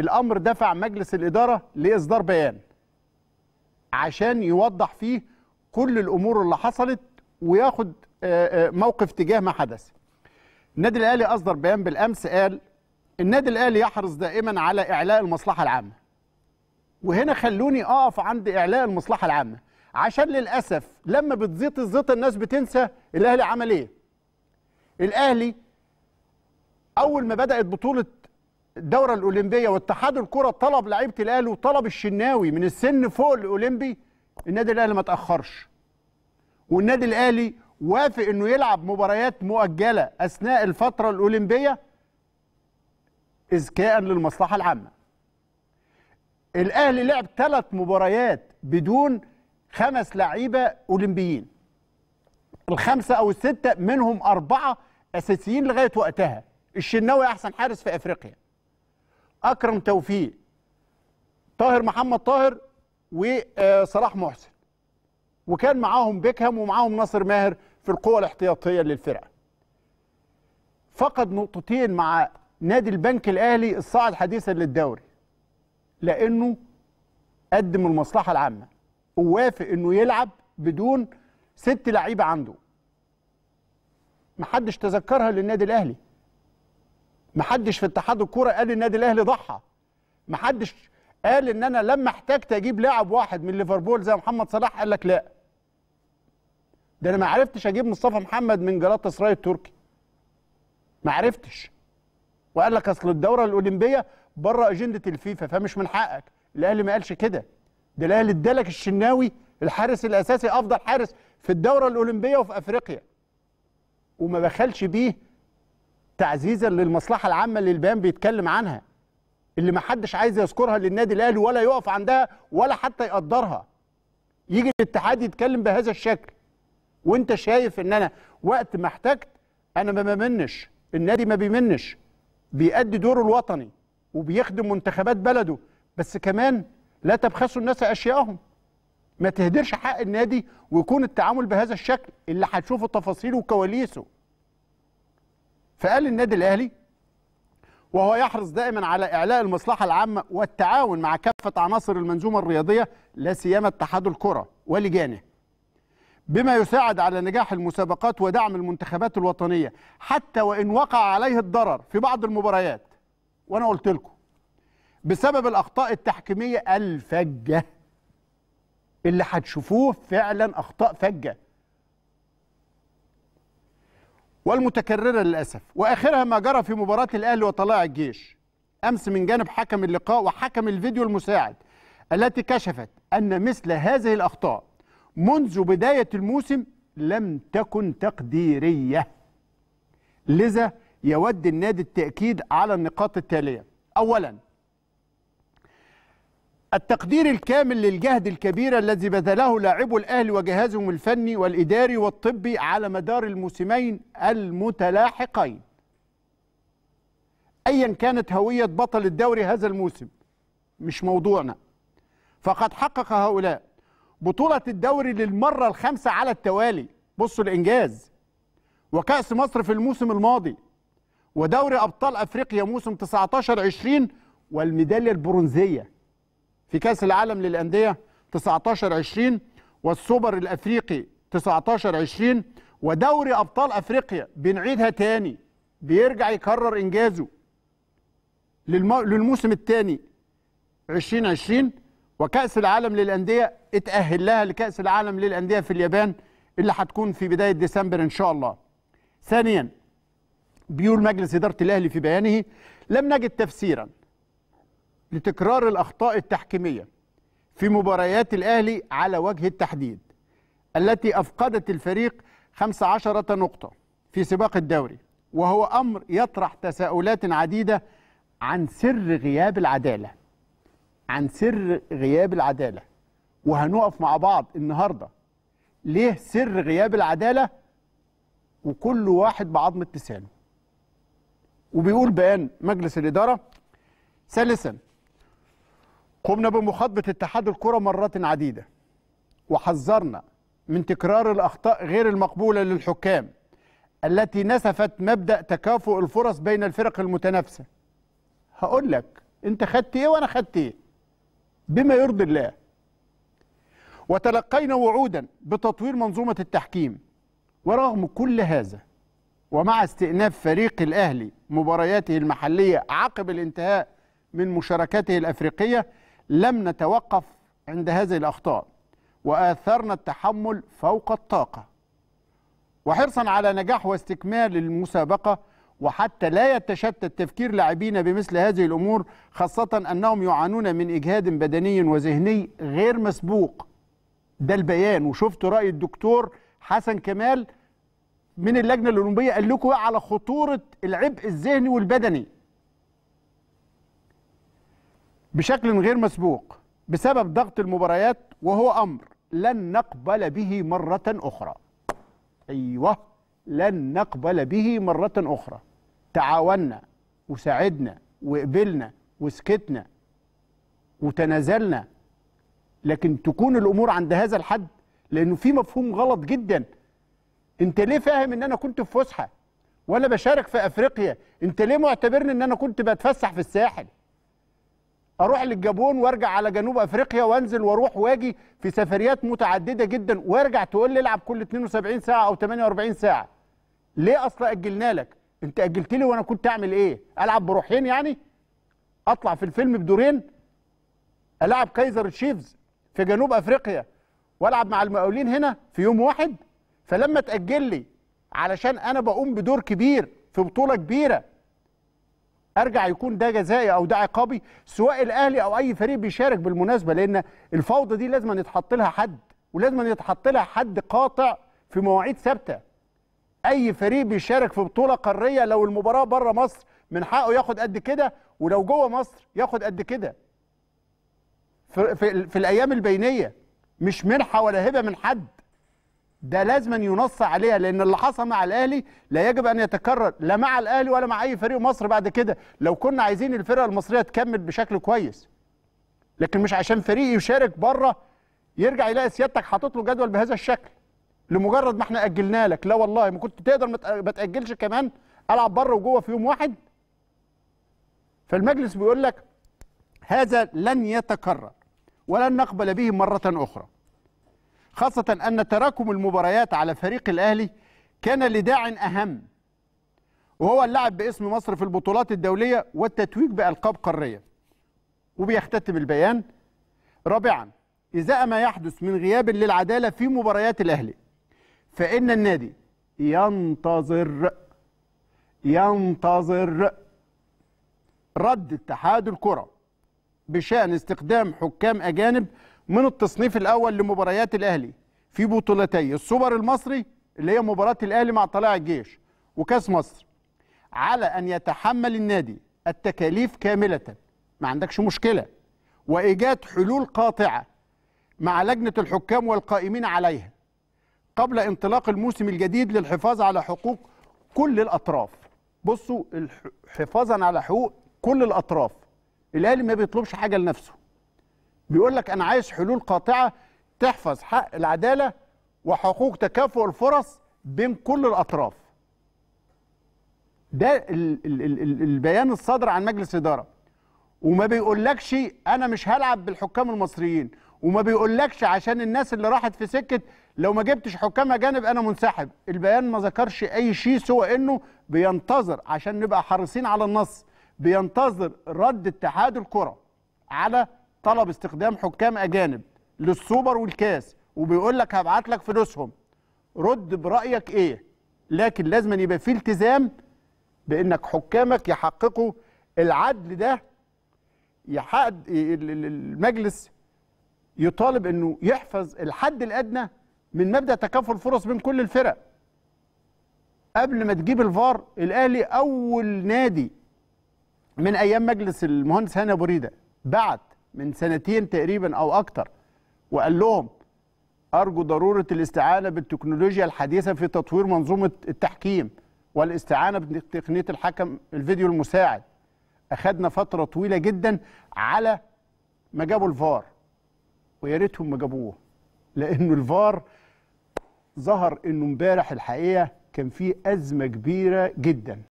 الامر دفع مجلس الاداره لاصدار بيان عشان يوضح فيه كل الامور اللي حصلت وياخد آه، آه، موقف تجاه ما حدث النادي الاهلي اصدر بيان بالامس قال النادي الاهلي يحرص دائما على اعلاء المصلحه العامه وهنا خلوني اقف عند اعلاء المصلحه العامه عشان للاسف لما بتزيط الزيطه الناس بتنسى الاهلي عمل ايه الاهلي اول ما بدات بطوله الدوره الاولمبيه واتحاد الكره طلب لعيبه الاهلي وطلب الشناوي من السن فوق الاولمبي النادي الاهلي ما تاخرش والنادي الاهلي وافق انه يلعب مباريات مؤجله اثناء الفتره الاولمبيه اذكاء للمصلحه العامه الاهلي لعب ثلاث مباريات بدون خمس لعيبه اولمبيين الخمسه او السته منهم اربعه اساسيين لغايه وقتها الشناوي احسن حارس في افريقيا اكرم توفيق طاهر محمد طاهر وصلاح محسن وكان معاهم بيكهام ومعاهم ناصر ماهر في القوة الاحتياطية للفرقة فقد نقطتين مع نادي البنك الأهلي الصاعد حديثا للدوري لأنه قدم المصلحة العامة ووافق أنه يلعب بدون ست لعيبة عنده محدش تذكرها للنادي الأهلي محدش في اتحاد الكوره قال النادي الاهلي ضحى محدش قال ان انا لما احتجت اجيب لاعب واحد من ليفربول زي محمد صلاح قال لك لا ده انا ما عرفتش اجيب مصطفى محمد من جلاطة سراي التركي ما عرفتش وقال لك اصل الدوره الاولمبيه بره اجنده الفيفا فمش من حقك الاهلي ما قالش كده ده الاهلي ادالك الشناوي الحارس الاساسي افضل حارس في الدوره الاولمبيه وفي افريقيا وما بخلش بيه تعزيزا للمصلحه العامه اللي البيان بيتكلم عنها اللي ما حدش عايز يذكرها للنادي الاهلي ولا يقف عندها ولا حتى يقدرها يجي الاتحاد يتكلم بهذا الشكل وانت شايف ان انا وقت ما احتجت انا ما بمنش النادي ما بيمنش بيأدي دوره الوطني وبيخدم منتخبات بلده بس كمان لا تبخسوا الناس اشيائهم ما تهدرش حق النادي ويكون التعامل بهذا الشكل اللي هتشوفوا تفاصيله وكواليسه فقال النادي الاهلي وهو يحرص دائما على اعلاء المصلحه العامه والتعاون مع كافه عناصر المنظومه الرياضيه لا سيما اتحاد الكره ولجانه بما يساعد على نجاح المسابقات ودعم المنتخبات الوطنيه حتى وان وقع عليه الضرر في بعض المباريات وانا قلت لكم بسبب الاخطاء التحكيميه الفجه اللي هتشوفوه فعلا اخطاء فجه والمتكررة للأسف وآخرها ما جرى في مباراة الأهلي وطلائع الجيش أمس من جانب حكم اللقاء وحكم الفيديو المساعد التي كشفت أن مثل هذه الأخطاء منذ بداية الموسم لم تكن تقديرية لذا يود النادي التأكيد على النقاط التالية أولاً التقدير الكامل للجهد الكبير الذي بذله لاعبو الأهلي وجهازهم الفني والإداري والطبي على مدار الموسمين المتلاحقين أيا كانت هوية بطل الدوري هذا الموسم مش موضوعنا فقد حقق هؤلاء بطولة الدوري للمرة الخامسة على التوالي بصوا الإنجاز وكأس مصر في الموسم الماضي ودوري أبطال أفريقيا موسم 19 20 والميدالية البرونزية في كأس العالم للأندية 19 20 والسوبر الأفريقي 19 20 ودوري أبطال أفريقيا بنعيدها تاني بيرجع يكرر إنجازه للموسم الثاني 2020 وكأس العالم للأندية اتأهل لها لكأس العالم للأندية في اليابان اللي هتكون في بداية ديسمبر إن شاء الله. ثانيا بيقول مجلس إدارة الأهلي في بيانه لم نجد تفسيرا لتكرار الأخطاء التحكيمية في مباريات الأهلي على وجه التحديد التي أفقدت الفريق 15 نقطة في سباق الدوري وهو أمر يطرح تساؤلات عديدة عن سر غياب العدالة عن سر غياب العدالة وهنقف مع بعض النهاردة ليه سر غياب العدالة وكل واحد بعظمة لسانه وبيقول بيان مجلس الإدارة ثالثا قمنا بمخاطبة اتحاد الكرة مرات عديدة وحذرنا من تكرار الأخطاء غير المقبولة للحكام التي نسفت مبدأ تكافؤ الفرص بين الفرق المتنافسة هقول لك انت خدت ايه وانا خدت ايه بما يرضي الله وتلقينا وعودا بتطوير منظومة التحكيم ورغم كل هذا ومع استئناف فريق الأهلي مبارياته المحلية عقب الانتهاء من مشاركاته الأفريقية لم نتوقف عند هذه الأخطاء وآثرنا التحمل فوق الطاقة وحرصا على نجاح واستكمال المسابقة وحتى لا يتشتت تفكير لاعبينا بمثل هذه الأمور خاصة أنهم يعانون من إجهاد بدني وذهني غير مسبوق ده البيان وشفت رأي الدكتور حسن كمال من اللجنة الأولمبية قال لكم على خطورة العبء الذهني والبدني بشكل غير مسبوق بسبب ضغط المباريات وهو أمر لن نقبل به مرة أخرى أيوه لن نقبل به مرة أخرى تعاوننا وساعدنا وقبلنا وسكتنا وتنازلنا لكن تكون الأمور عند هذا الحد لأنه في مفهوم غلط جدا أنت ليه فاهم أن أنا كنت في فسحة ولا بشارك في أفريقيا أنت ليه معتبرني أن أنا كنت بتفسح في الساحل اروح للجابون وارجع على جنوب افريقيا وانزل واروح واجي في سفريات متعدده جدا وارجع تقول لي العب كل 72 ساعه او 48 ساعه ليه اصلا اجلنا لك انت اجلت لي وانا كنت اعمل ايه العب بروحين يعني اطلع في الفيلم بدورين العب كايزر تشيفز في جنوب افريقيا والعب مع المقاولين هنا في يوم واحد فلما تاجل لي علشان انا بقوم بدور كبير في بطوله كبيره ارجع يكون ده جزائي او ده عقابي سواء الاهلي او اي فريق بيشارك بالمناسبه لان الفوضى دي لازم يتحط لها حد ولازم يتحط لها حد قاطع في مواعيد ثابته اي فريق بيشارك في بطوله قاريه لو المباراه بره مصر من حقه ياخد قد كده ولو جوه مصر ياخد قد كده في, في, في الايام البينيه مش منحه ولا هبه من حد ده لازما ينص عليها لان اللي حصل مع الاهلي لا يجب ان يتكرر لا مع الاهلي ولا مع اي فريق مصر بعد كده لو كنا عايزين الفرقه المصريه تكمل بشكل كويس لكن مش عشان فريق يشارك بره يرجع يلاقي سيادتك حاطط له جدول بهذا الشكل لمجرد ما احنا اجلنا لك لا والله ما كنت تقدر ما تاجلش كمان العب بره وجوه في يوم واحد فالمجلس بيقول لك هذا لن يتكرر ولن نقبل به مره اخرى خاصة أن تراكم المباريات على فريق الأهلي كان لداع أهم وهو اللعب باسم مصر في البطولات الدولية والتتويج بألقاب قارية وبيختتم البيان رابعا إزاء ما يحدث من غياب للعدالة في مباريات الأهلي فإن النادي ينتظر ينتظر رد اتحاد الكرة بشأن استخدام حكام أجانب من التصنيف الاول لمباريات الاهلي في بطولتي السوبر المصري اللي هي مباراه الاهلي مع طلائع الجيش وكاس مصر على ان يتحمل النادي التكاليف كامله ما عندكش مشكله وايجاد حلول قاطعه مع لجنه الحكام والقائمين عليها قبل انطلاق الموسم الجديد للحفاظ على حقوق كل الاطراف بصوا حفاظا على حقوق كل الاطراف الاهلي ما بيطلبش حاجه لنفسه بيقول لك انا عايز حلول قاطعه تحفظ حق العداله وحقوق تكافؤ الفرص بين كل الاطراف ده البيان الصادر عن مجلس اداره وما بيقولكش انا مش هلعب بالحكام المصريين وما بيقولكش عشان الناس اللي راحت في سكه لو ما جبتش حكام اجانب انا منسحب البيان ما ذكرش اي شيء سوى انه بينتظر عشان نبقى حريصين على النص بينتظر رد اتحاد الكره على طلب استخدام حكام اجانب للسوبر والكاس وبيقول لك هبعت لك فلوسهم رد برايك ايه لكن لازم يبقى في التزام بانك حكامك يحققوا العدل ده يحقق المجلس يطالب انه يحفظ الحد الادنى من مبدا تكافل الفرص بين كل الفرق قبل ما تجيب الفار الاهلي اول نادي من ايام مجلس المهندس هاني ابو ريده بعت من سنتين تقريبا او اكتر وقال لهم ارجو ضروره الاستعانه بالتكنولوجيا الحديثه في تطوير منظومه التحكيم والاستعانه بتقنيه الحكم الفيديو المساعد اخذنا فتره طويله جدا على ما جابوا الفار ويا ريتهم ما جابوه لانه الفار ظهر انه امبارح الحقيقه كان في ازمه كبيره جدا